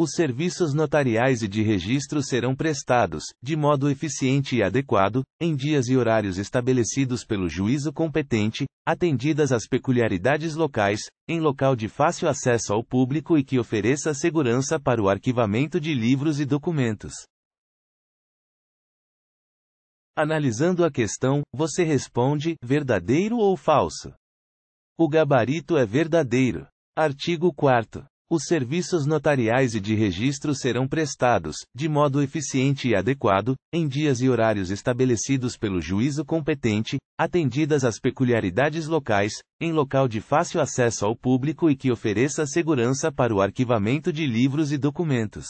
Os serviços notariais e de registro serão prestados, de modo eficiente e adequado, em dias e horários estabelecidos pelo juízo competente, atendidas às peculiaridades locais, em local de fácil acesso ao público e que ofereça segurança para o arquivamento de livros e documentos. Analisando a questão, você responde: verdadeiro ou falso? O gabarito é verdadeiro. Artigo 4. Os serviços notariais e de registro serão prestados, de modo eficiente e adequado, em dias e horários estabelecidos pelo juízo competente, atendidas às peculiaridades locais, em local de fácil acesso ao público e que ofereça segurança para o arquivamento de livros e documentos.